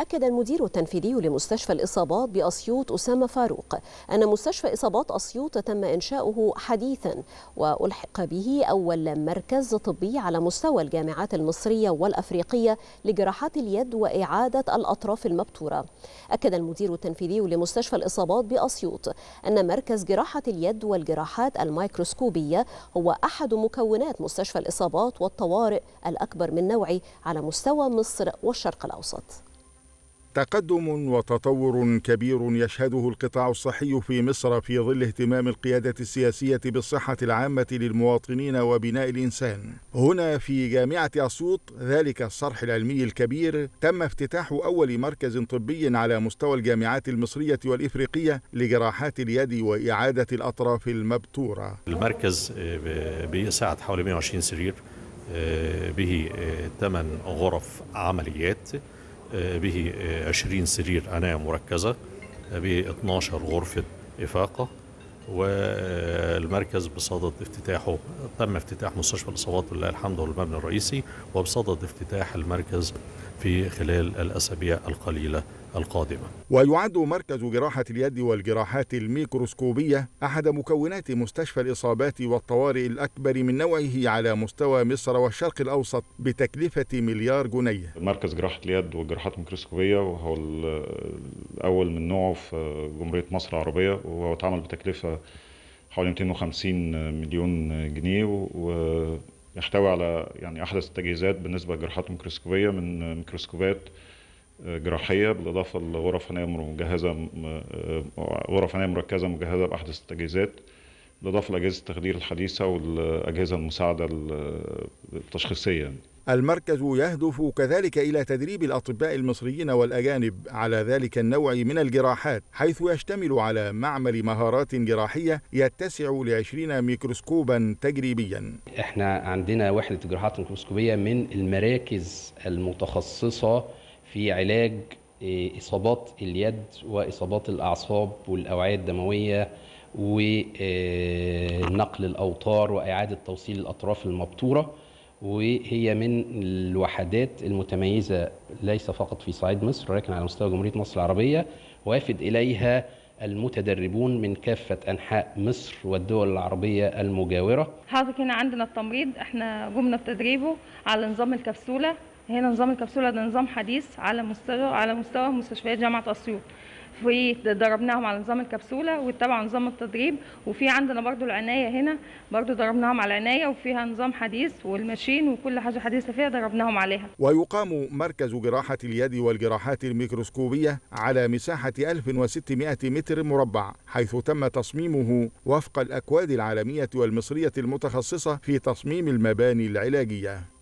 أكد المدير التنفيذي لمستشفى الإصابات بأسيوط أسامة فاروق أن مستشفى إصابات أسيوط تم إنشاؤه حديثا وألحق به أول مركز طبي على مستوى الجامعات المصرية والأفريقية لجراحات اليد وإعادة الأطراف المبتورة أكد المدير التنفيذي لمستشفى الإصابات بأسيوط أن مركز جراحة اليد والجراحات الميكروسكوبية هو أحد مكونات مستشفى الإصابات والطوارئ الأكبر من نوعه على مستوى مصر والشرق الأوسط تقدم وتطور كبير يشهده القطاع الصحي في مصر في ظل اهتمام القيادة السياسية بالصحة العامة للمواطنين وبناء الإنسان. هنا في جامعة أسيوط ذلك الصرح العلمي الكبير تم افتتاح أول مركز طبي على مستوى الجامعات المصرية والإفريقية لجراحات اليد وإعادة الأطراف المبتورة. المركز آه، بيسعة حوالي 120 سرير آه، به 8 آه، غرف عمليات آه، به 20 آه، سرير عناية مركزة آه، ب 12 غرفة إفاقة والمركز بصدد افتتاحه تم افتتاح مستشفى الاصابات لله الحمد والمبنى الرئيسي وبصدد افتتاح المركز في خلال الأسابيع القليلة القادمة ويعد مركز جراحة اليد والجراحات الميكروسكوبية أحد مكونات مستشفى الإصابات والطوارئ الأكبر من نوعه على مستوى مصر والشرق الأوسط بتكلفة مليار جنيه مركز جراحة اليد والجراحات الميكروسكوبية وهو الأول من نوعه في جمهورية مصر العربية وهو اتعمل بتكلفة حوالي 250 مليون جنيه و يحتوي على يعني احدث التجهيزات بالنسبه لجراحات الميكروسكوبيه من ميكروسكوبات آه، جراحيه بالاضافه لغرف عنايه مجهزه آه، غرف عنايه مركزه مجهزه باحدث التجهيزات بالاضافه لاجهزه التخدير الحديثه والاجهزه المساعده آه، التشخيصيه يعني. المركز يهدف كذلك إلى تدريب الأطباء المصريين والأجانب على ذلك النوع من الجراحات حيث يشتمل على معمل مهارات جراحية يتسع لعشرين ميكروسكوبا تجريبيا احنا عندنا وحدة جراحات ميكروسكوبية من المراكز المتخصصة في علاج آه، إصابات اليد وإصابات الأعصاب والأوعية الدموية ونقل آه، الأوتار وإعادة توصيل الأطراف المبتورة وهي من الوحدات المتميزة ليس فقط في صعيد مصر ولكن على مستوى جمهورية مصر العربية وافد إليها المتدربون من كافة أنحاء مصر والدول العربية المجاورة حضرتك هنا عندنا التمريض احنا قمنا بتدريبه على نظام الكبسولة هنا نظام الكبسولة ده نظام حديث على مستوى على مستوى مستشفيات جامعة أسيوط ضربناهم على نظام الكبسوله واتبعوا نظام التدريب وفي عندنا برضو العنايه هنا برضو دربناهم على العنايه وفيها نظام حديث والماشين وكل حاجه حديثه فيها دربناهم عليها ويقام مركز جراحه اليد والجراحات الميكروسكوبيه على مساحه 1600 متر مربع حيث تم تصميمه وفق الاكواد العالميه والمصريه المتخصصه في تصميم المباني العلاجيه